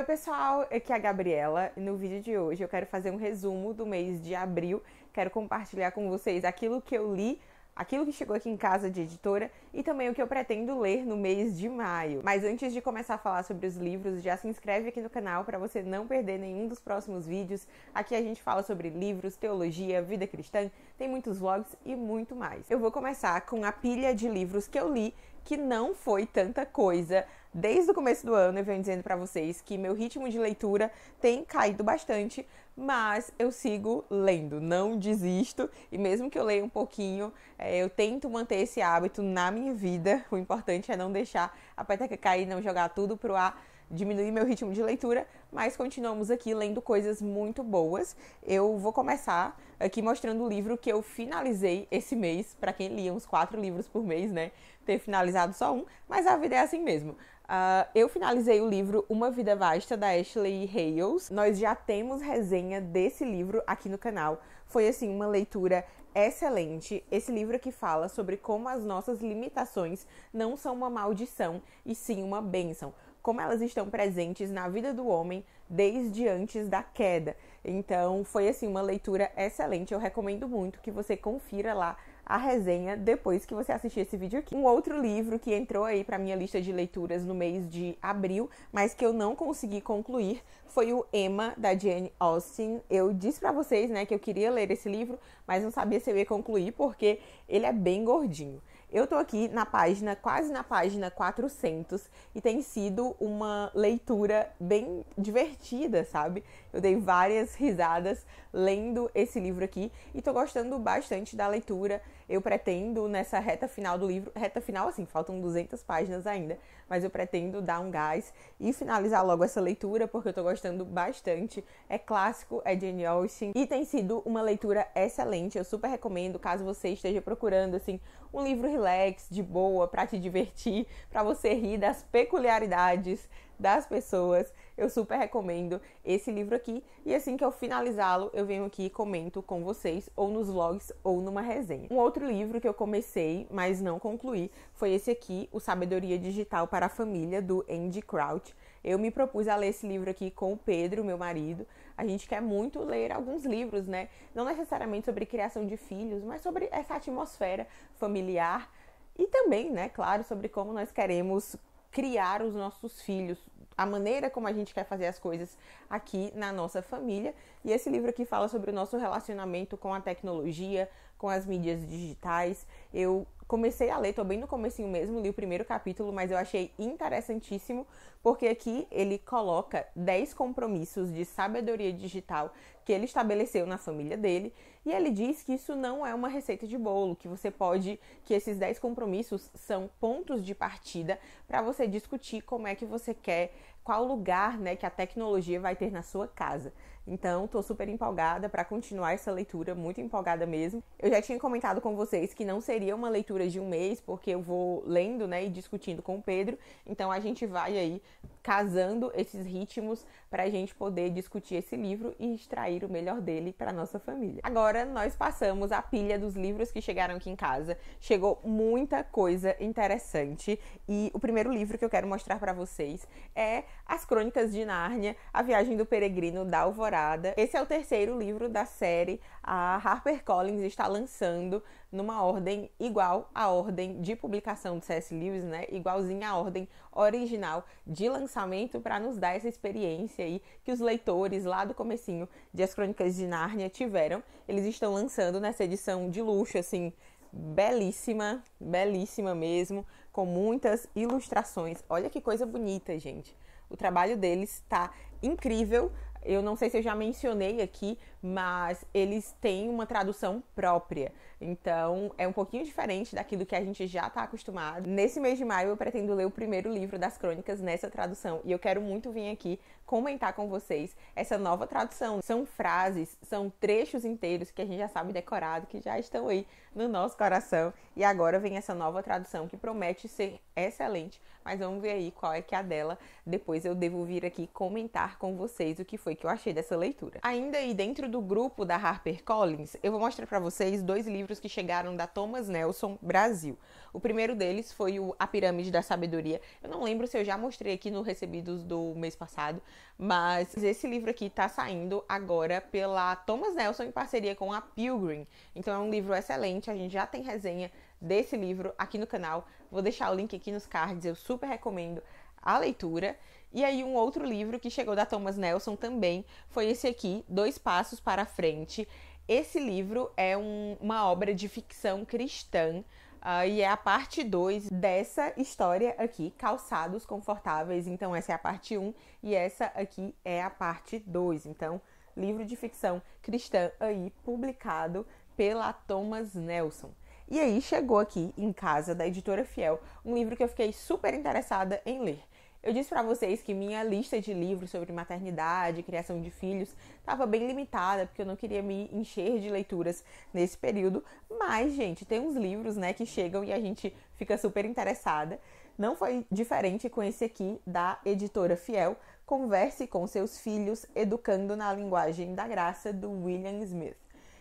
Oi, pessoal, aqui é a Gabriela. No vídeo de hoje eu quero fazer um resumo do mês de abril. Quero compartilhar com vocês aquilo que eu li, aquilo que chegou aqui em casa de editora e também o que eu pretendo ler no mês de maio. Mas antes de começar a falar sobre os livros, já se inscreve aqui no canal para você não perder nenhum dos próximos vídeos. Aqui a gente fala sobre livros, teologia, vida cristã, tem muitos vlogs e muito mais. Eu vou começar com a pilha de livros que eu li que não foi tanta coisa, desde o começo do ano eu venho dizendo para vocês que meu ritmo de leitura tem caído bastante, mas eu sigo lendo, não desisto e mesmo que eu leia um pouquinho, é, eu tento manter esse hábito na minha vida. O importante é não deixar a peteca cair, não jogar tudo pro ar diminuir meu ritmo de leitura, mas continuamos aqui lendo coisas muito boas. Eu vou começar aqui mostrando o livro que eu finalizei esse mês, para quem lia uns quatro livros por mês, né? Ter finalizado só um, mas a vida é assim mesmo. Uh, eu finalizei o livro Uma Vida Vasta, da Ashley Hales. Nós já temos resenha desse livro aqui no canal. Foi, assim, uma leitura excelente. Esse livro que fala sobre como as nossas limitações não são uma maldição, e sim uma bênção. Como elas estão presentes na vida do homem desde antes da queda. Então, foi, assim, uma leitura excelente. Eu recomendo muito que você confira lá a resenha depois que você assistir esse vídeo aqui. Um outro livro que entrou aí para minha lista de leituras no mês de abril, mas que eu não consegui concluir, foi o Emma da Jane Austen. Eu disse para vocês, né, que eu queria ler esse livro, mas não sabia se eu ia concluir porque ele é bem gordinho. Eu tô aqui na página, quase na página 400, e tem sido uma leitura bem divertida, sabe? Eu dei várias risadas lendo esse livro aqui e tô gostando bastante da leitura. Eu pretendo, nessa reta final do livro, reta final assim, faltam 200 páginas ainda, mas eu pretendo dar um gás e finalizar logo essa leitura, porque eu tô gostando bastante. É clássico, é Jane Austen e tem sido uma leitura excelente. Eu super recomendo, caso você esteja procurando, assim, um livro relax, de boa, para te divertir, para você rir das peculiaridades das pessoas. Eu super recomendo esse livro aqui. E assim que eu finalizá-lo, eu venho aqui e comento com vocês, ou nos vlogs, ou numa resenha. Um outro livro que eu comecei, mas não concluí, foi esse aqui, O Sabedoria Digital para a Família, do Andy Crouch. Eu me propus a ler esse livro aqui com o Pedro, meu marido. A gente quer muito ler alguns livros, né? Não necessariamente sobre criação de filhos, mas sobre essa atmosfera familiar e também, né, claro, sobre como nós queremos criar os nossos filhos a maneira como a gente quer fazer as coisas aqui na nossa família. E esse livro aqui fala sobre o nosso relacionamento com a tecnologia, com as mídias digitais. Eu comecei a ler, tô bem no comecinho mesmo, li o primeiro capítulo, mas eu achei interessantíssimo, porque aqui ele coloca 10 compromissos de sabedoria digital que ele estabeleceu na família dele, e ele diz que isso não é uma receita de bolo, que você pode, que esses 10 compromissos são pontos de partida para você discutir como é que você quer qual lugar né, que a tecnologia vai ter na sua casa. Então, estou super empolgada para continuar essa leitura, muito empolgada mesmo. Eu já tinha comentado com vocês que não seria uma leitura de um mês, porque eu vou lendo né, e discutindo com o Pedro. Então, a gente vai aí casando esses ritmos para a gente poder discutir esse livro e extrair o melhor dele para nossa família. Agora nós passamos a pilha dos livros que chegaram aqui em casa. Chegou muita coisa interessante e o primeiro livro que eu quero mostrar para vocês é As Crônicas de Nárnia: A Viagem do Peregrino da Alvorada. Esse é o terceiro livro da série. A HarperCollins está lançando numa ordem igual à ordem de publicação de C.S. Lewis, né? Igualzinha à ordem original de lançamento lançamento para nos dar essa experiência aí que os leitores lá do comecinho de As Crônicas de Nárnia tiveram. Eles estão lançando nessa edição de luxo, assim, belíssima, belíssima mesmo, com muitas ilustrações. Olha que coisa bonita, gente. O trabalho deles está incrível eu não sei se eu já mencionei aqui, mas eles têm uma tradução própria. Então, é um pouquinho diferente daquilo que a gente já está acostumado. Nesse mês de maio, eu pretendo ler o primeiro livro das crônicas nessa tradução e eu quero muito vir aqui comentar com vocês essa nova tradução. São frases, são trechos inteiros que a gente já sabe decorado, que já estão aí no nosso coração. E agora vem essa nova tradução que promete ser excelente, mas vamos ver aí qual é que é a dela. Depois eu devo vir aqui comentar com vocês o que foi que eu achei dessa leitura. Ainda aí dentro do grupo da HarperCollins, eu vou mostrar para vocês dois livros que chegaram da Thomas Nelson Brasil. O primeiro deles foi o A Pirâmide da Sabedoria. Eu não lembro se eu já mostrei aqui no Recebidos do mês passado, mas esse livro aqui está saindo agora pela Thomas Nelson em parceria com a Pilgrim. Então é um livro excelente, a gente já tem resenha desse livro aqui no canal. Vou deixar o link aqui nos cards, eu super recomendo a leitura. E aí, um outro livro que chegou da Thomas Nelson também foi esse aqui, Dois Passos para a Frente. Esse livro é um, uma obra de ficção cristã Uh, e é a parte 2 dessa história aqui, calçados confortáveis. Então, essa é a parte 1 um, e essa aqui é a parte 2. Então, livro de ficção cristã aí publicado pela Thomas Nelson. E aí chegou aqui em casa da editora Fiel um livro que eu fiquei super interessada em ler. Eu disse para vocês que minha lista de livros sobre maternidade, criação de filhos, estava bem limitada, porque eu não queria me encher de leituras nesse período, mas gente, tem uns livros, né, que chegam e a gente fica super interessada. Não foi diferente com esse aqui da editora Fiel, Converse com seus filhos educando na linguagem da graça do William Smith.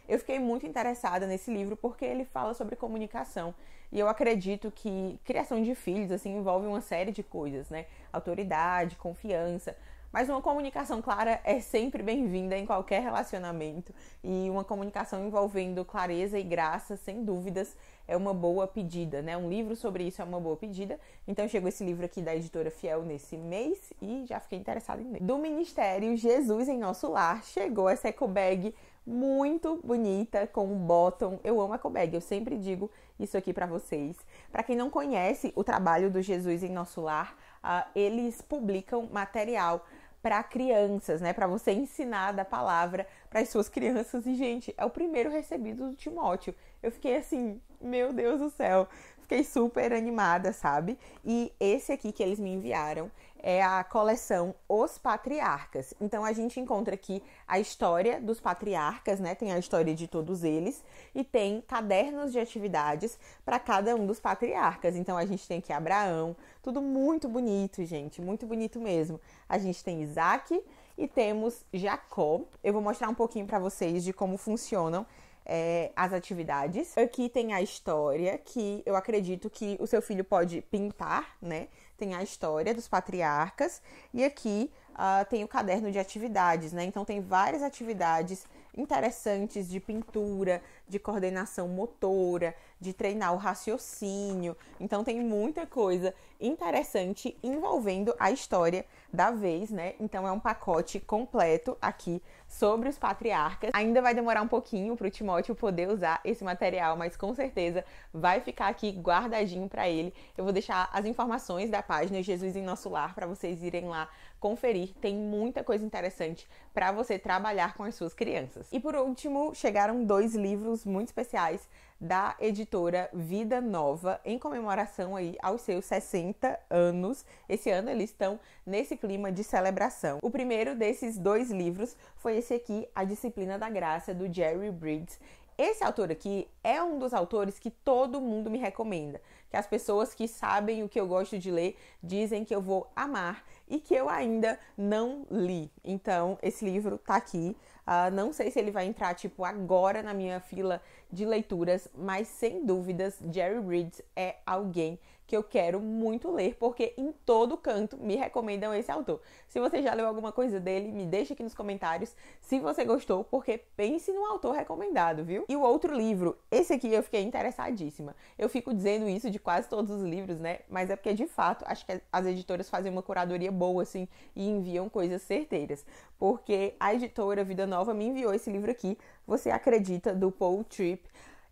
Eu fiquei muito interessada nesse livro porque ele fala sobre comunicação e eu acredito que criação de filhos assim envolve uma série de coisas, né? Autoridade, confiança, mas uma comunicação clara é sempre bem-vinda em qualquer relacionamento e uma comunicação envolvendo clareza e graça, sem dúvidas, é uma boa pedida, né? Um livro sobre isso é uma boa pedida. Então chegou esse livro aqui da editora Fiel nesse mês e já fiquei interessada em ler. Do Ministério Jesus em Nosso Lar chegou essa ecobag muito bonita com um bottom. Eu amo ecobag, eu sempre digo isso aqui para vocês. Para quem não conhece o trabalho do Jesus em Nosso Lar, uh, eles publicam material para crianças, né? Para você ensinar da palavra para as suas crianças. E, gente, é o primeiro recebido do Timóteo. Eu fiquei assim, meu Deus do céu. Fiquei super animada, sabe? E esse aqui que eles me enviaram, é a coleção Os Patriarcas. Então a gente encontra aqui a história dos patriarcas, né? Tem a história de todos eles e tem cadernos de atividades para cada um dos patriarcas. Então a gente tem aqui Abraão, tudo muito bonito, gente, muito bonito mesmo. A gente tem Isaac e temos Jacó. Eu vou mostrar um pouquinho para vocês de como funcionam é, as atividades. Aqui tem a história que eu acredito que o seu filho pode pintar, né? tem a história dos patriarcas e aqui uh, tem o caderno de atividades, né? Então tem várias atividades interessantes de pintura, de coordenação motora, de treinar o raciocínio. Então tem muita coisa interessante envolvendo a história da vez, né? Então é um pacote completo aqui sobre os patriarcas. Ainda vai demorar um pouquinho para o Timóteo poder usar esse material, mas com certeza vai ficar aqui guardadinho para ele. Eu vou deixar as informações da página Jesus em Nosso Lar para vocês irem lá conferir. Tem muita coisa interessante para você trabalhar com as suas crianças. E por último, chegaram dois livros muito especiais da editora Vida Nova em comemoração aí aos seus 60 anos. Esse ano eles estão nesse clima de celebração. O primeiro desses dois livros foi esse aqui, A Disciplina da Graça, do Jerry Briggs. Esse autor aqui é um dos autores que todo mundo me recomenda, que as pessoas que sabem o que eu gosto de ler dizem que eu vou amar e que eu ainda não li. Então, esse livro tá aqui. Uh, não sei se ele vai entrar, tipo, agora na minha fila de leituras, mas sem dúvidas, Jerry Reed é alguém que eu quero muito ler, porque em todo canto me recomendam esse autor. Se você já leu alguma coisa dele, me deixa aqui nos comentários se você gostou, porque pense no autor recomendado, viu? E o outro livro, esse aqui eu fiquei interessadíssima. Eu fico dizendo isso de quase todos os livros, né? Mas é porque, de fato, acho que as editoras fazem uma curadoria boa, assim, e enviam coisas certeiras. Porque a editora Vida Nova me enviou esse livro aqui você Acredita, do Paul Tripp.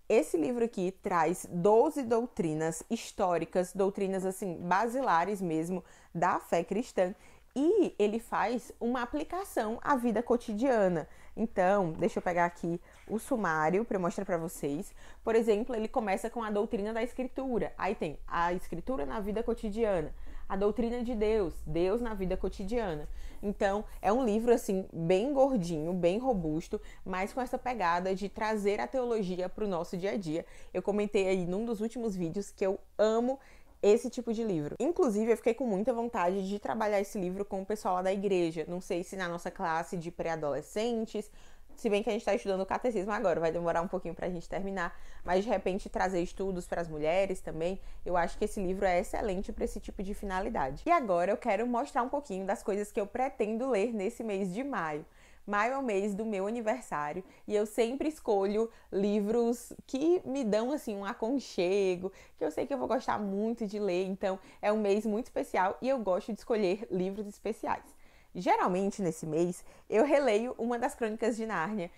Esse livro aqui traz 12 doutrinas históricas, doutrinas assim basilares mesmo da fé cristã, e ele faz uma aplicação à vida cotidiana. Então, deixa eu pegar aqui o sumário para mostrar para vocês. Por exemplo, ele começa com a doutrina da escritura. Aí tem a escritura na vida cotidiana a doutrina de Deus, Deus na vida cotidiana. Então, é um livro assim bem gordinho, bem robusto, mas com essa pegada de trazer a teologia para o nosso dia a dia. Eu comentei aí num dos últimos vídeos que eu amo esse tipo de livro. Inclusive, eu fiquei com muita vontade de trabalhar esse livro com o pessoal lá da igreja. Não sei se na nossa classe de pré-adolescentes se bem que a gente está estudando o catecismo agora, vai demorar um pouquinho para a gente terminar, mas de repente trazer estudos para as mulheres também, eu acho que esse livro é excelente para esse tipo de finalidade. E agora eu quero mostrar um pouquinho das coisas que eu pretendo ler nesse mês de maio. Maio é o mês do meu aniversário e eu sempre escolho livros que me dão assim um aconchego, que eu sei que eu vou gostar muito de ler, então é um mês muito especial e eu gosto de escolher livros especiais. Geralmente nesse mês eu releio uma das crônicas de Nárnia.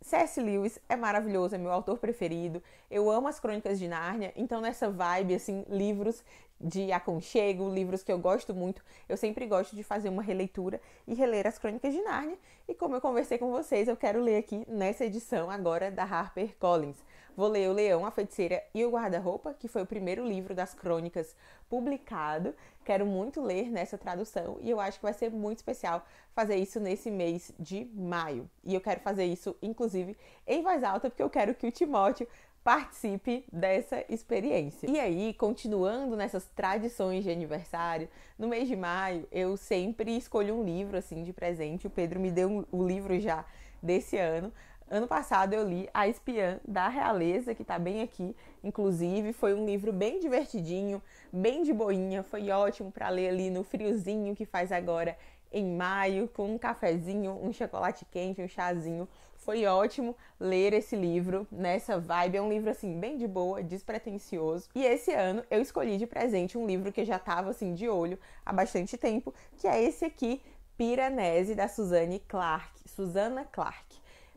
C.S. Lewis é maravilhoso, é meu autor preferido. Eu amo as crônicas de Nárnia, então nessa vibe assim, livros de aconchego, livros que eu gosto muito, eu sempre gosto de fazer uma releitura e reler as crônicas de Nárnia. E como eu conversei com vocês, eu quero ler aqui nessa edição agora da Harper Collins. Vou ler O Leão, a Feiticeira e o Guarda-Roupa, que foi o primeiro livro das crônicas publicado. Quero muito ler nessa tradução e eu acho que vai ser muito especial fazer isso nesse mês de maio. E eu quero fazer isso, inclusive, em voz alta, porque eu quero que o Timóteo participe dessa experiência. E aí, continuando nessas tradições de aniversário, no mês de maio eu sempre escolho um livro assim de presente. O Pedro me deu um, o livro já desse ano, Ano passado eu li A Espiã da Realeza, que está bem aqui, inclusive. Foi um livro bem divertidinho, bem de boinha. Foi ótimo para ler ali no friozinho que faz agora em maio, com um cafezinho, um chocolate quente, um chazinho. Foi ótimo ler esse livro nessa vibe. É um livro assim bem de boa, despretensioso. E esse ano eu escolhi de presente um livro que eu já estava assim de olho há bastante tempo, que é esse aqui, Piranesi da Suzane Clark, Susana Clark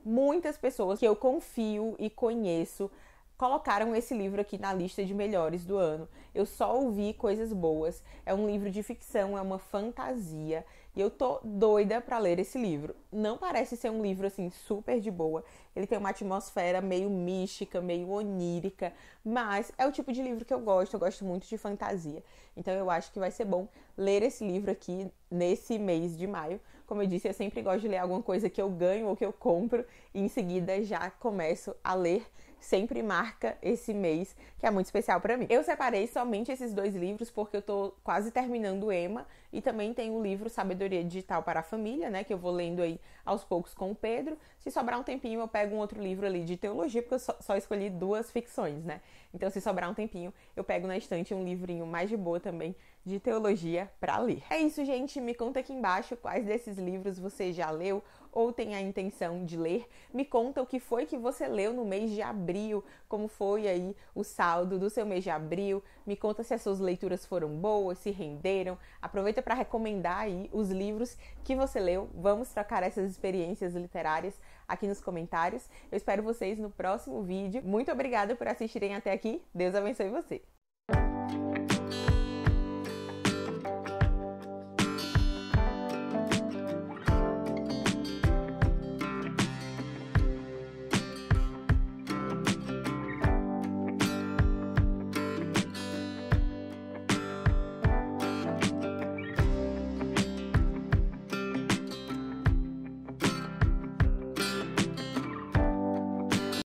muitas pessoas que eu confio e conheço colocaram esse livro aqui na lista de melhores do ano. Eu só ouvi coisas boas. É um livro de ficção, é uma fantasia e eu tô doida para ler esse livro. Não parece ser um livro assim super de boa. Ele tem uma atmosfera meio mística, meio onírica, mas é o tipo de livro que eu gosto. Eu gosto muito de fantasia. Então eu acho que vai ser bom ler esse livro aqui nesse mês de maio. Como eu disse, eu sempre gosto de ler alguma coisa que eu ganho ou que eu compro e em seguida já começo a ler sempre marca esse mês, que é muito especial para mim. Eu separei somente esses dois livros porque eu tô quase terminando Emma e também tem o livro Sabedoria Digital para a Família, né, que eu vou lendo aí aos poucos com o Pedro. Se sobrar um tempinho, eu pego um outro livro ali de teologia, porque eu só, só escolhi duas ficções, né? Então, se sobrar um tempinho, eu pego na estante um livrinho mais de boa também de teologia para ler. É isso, gente. Me conta aqui embaixo quais desses livros você já leu ou tem a intenção de ler. Me conta o que foi que você leu no mês de abril, como foi aí o saldo do seu mês de abril. Me conta se as suas leituras foram boas, se renderam. Aproveita para recomendar aí os livros que você leu. Vamos trocar essas experiências literárias aqui nos comentários. Eu espero vocês no próximo vídeo. Muito obrigada por assistirem até aqui. Deus abençoe você.